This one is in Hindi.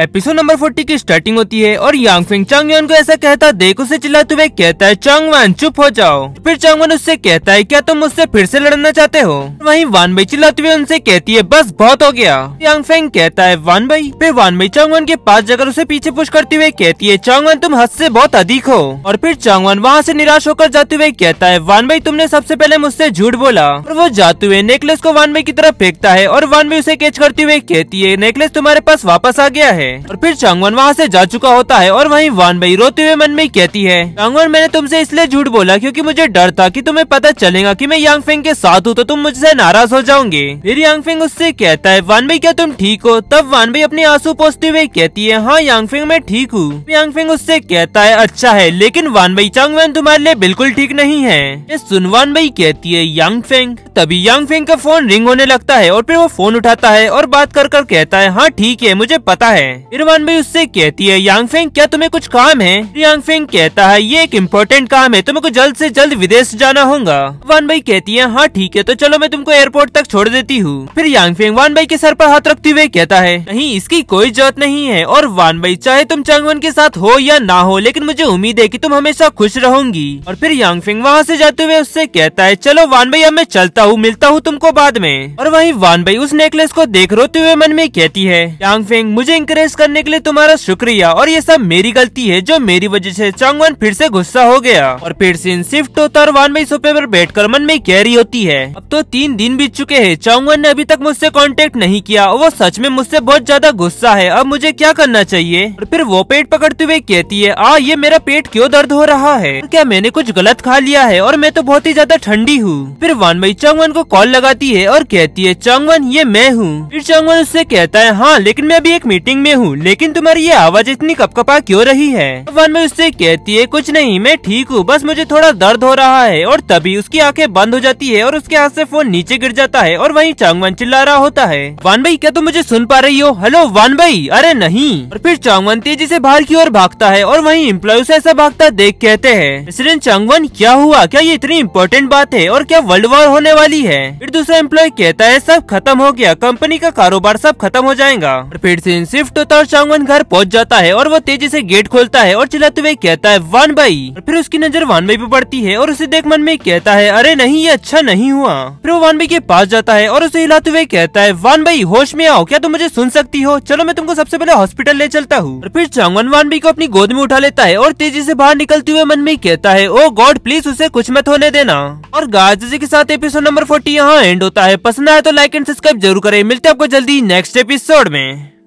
एपिसोड नंबर फोर्टी की स्टार्टिंग होती है और यांग चांग चांगयन को ऐसा कहता देख उसे चिल्लाते हुए कहता है वन चुप हो जाओ फिर वन उससे कहता है क्या तुम तो मुझसे फिर से लड़ना चाहते हो वहीं भाई चिल्लाते हुए उनसे कहती है बस बहुत हो गया यांग फेंग कहता है भाई फिर वान चांग वन के पास जाकर उसे पीछे पुश करते हुए कहती है वन तुम हद से बहुत अधिक हो और फिर वन वहाँ से निराश होकर जाते हुए कहता है वान भाई तुमने सबसे पहले मुझसे झूठ बोला और वो जाते हुए नेकलेस को भाई की तरफ फेंकता है और भाई उसे कैच करते हुए कहती है नेकलेस तुम्हारे पास वापस आ गया है और फिर चांगवन वहाँ से जा चुका होता है और वहीं भाई रोते हुए मन में कहती है चांगवन मैंने तुमसे इसलिए झूठ बोला क्योंकि मुझे डर था कि तुम्हें पता चलेगा कि मैं यांग फेंग के साथ हूँ तो तुम मुझसे नाराज हो जाओगे फिर यांग फेंग उससे कहता है भाई क्या तुम ठीक हो तब भाई अपने आंसू पोसते हुए कहती है हाँ यांग फेंग मैं ठीक हूँ यांग फेंग उससे कहता है अच्छा है लेकिन भाई चांगवन तुम्हारे लिए बिल्कुल ठीक नहीं है ये वन भाई कहती है यांग फेंग तभी यांग फेंग का फोन रिंग होने लगता है और फिर वो फोन उठाता है और बात कर कर कहता है हाँ ठीक है मुझे पता है हैं वन भी उससे कहती है यांग फेंग क्या तुम्हें कुछ काम है यांग फेंग कहता है ये एक इम्पोर्टेंट काम है को जल्द से जल्द विदेश जाना होगा वन भाई कहती है हाँ ठीक है तो चलो मैं तुमको एयरपोर्ट तक छोड़ देती हूँ फिर फेंग वान भाई के सर पर हाथ रखते हुए कहता है नहीं इसकी कोई जरूरत नहीं है और वन भाई चाहे तुम चंगवन के साथ हो या ना हो लेकिन मुझे उम्मीद है की तुम हमेशा खुश रहोगी और फिर यांग फेंग वहाँ ऐसी जाते हुए उससे कहता है चलो वान भाई अब मैं चलता हूँ मिलता हूँ तुमको बाद में और वही वान भाई उस नेकलेस को देख रोते हुए मन में कहती है यांग फेंग मुझे इंकरेज सरप्राइज करने के लिए तुम्हारा शुक्रिया और ये सब मेरी गलती है जो मेरी वजह से चांगवन फिर से गुस्सा हो गया और फिर इन शिफ्ट होता और वानमई सोफे पर कर मन में कैरी होती है अब तो तीन दिन बीत चुके हैं चांगवन ने अभी तक मुझसे कॉन्टेक्ट नहीं किया वो सच में मुझसे बहुत ज्यादा गुस्सा है अब मुझे क्या करना चाहिए और फिर वो पेट पकड़ते हुए कहती है आ ये मेरा पेट क्यों दर्द हो रहा है तो क्या मैंने कुछ गलत खा लिया है और मैं तो बहुत ही ज्यादा ठंडी हूँ फिर वानमई चांगवान को कॉल लगाती है और कहती है चांगवन ये मैं हूँ फिर चांगवन उससे कहता है हाँ लेकिन मैं अभी एक मीटिंग में में हूँ लेकिन तुम्हारी ये आवाज इतनी कपकपा क्यों रही है वन में उससे कहती है कुछ नहीं मैं ठीक हूँ बस मुझे थोड़ा दर्द हो रहा है और तभी उसकी आंखें बंद हो जाती है और उसके हाथ से फोन नीचे गिर जाता है और वहीं चांगवन चिल्ला रहा होता है वन भाई क्या तुम मुझे सुन पा रही हो हेलो वान भाई अरे नहीं और फिर चांगवन तेजी ऐसी बाहर की ओर भागता है और वही इम्प्लॉय उसे ऐसा भागता देख कहते हैं प्रेसिडेंट क्या हुआ क्या ये इतनी इम्पोर्टेंट बात है और क्या वर्ल्ड वॉर होने वाली है फिर दूसरा एम्प्लॉय कहता है सब खत्म हो गया कंपनी का कारोबार सब खत्म हो जाएगा और फिर से शिफ्ट है और चांगवन घर पहुंच जाता है और वो तेजी से गेट खोलता है और चिल्लाते हुए कहता है वान भाई फिर उसकी नजर वान भाई पे पड़ती है और उसे देख मन में कहता है अरे नहीं ये अच्छा नहीं हुआ फिर वो वान भाई के पास जाता है और उसे हिलाते हुए कहता है वान भाई होश में आओ क्या तुम मुझे सुन सकती हो चलो मैं तुमको सबसे पहले हॉस्पिटल ले चलता हूँ फिर चांगवन वान भाई को अपनी गोद में उठा लेता है और तेजी से बाहर निकलते हुए मन में कहता है ओ गॉड प्लीज उसे कुछ मत होने देना और गाजी के साथ एपिसोड नंबर फोर्टी यहाँ एंड होता है पसंद आया तो लाइक एंड सब्सक्राइब जरूर करें मिलते हैं आपको जल्दी नेक्स्ट एपिसोड में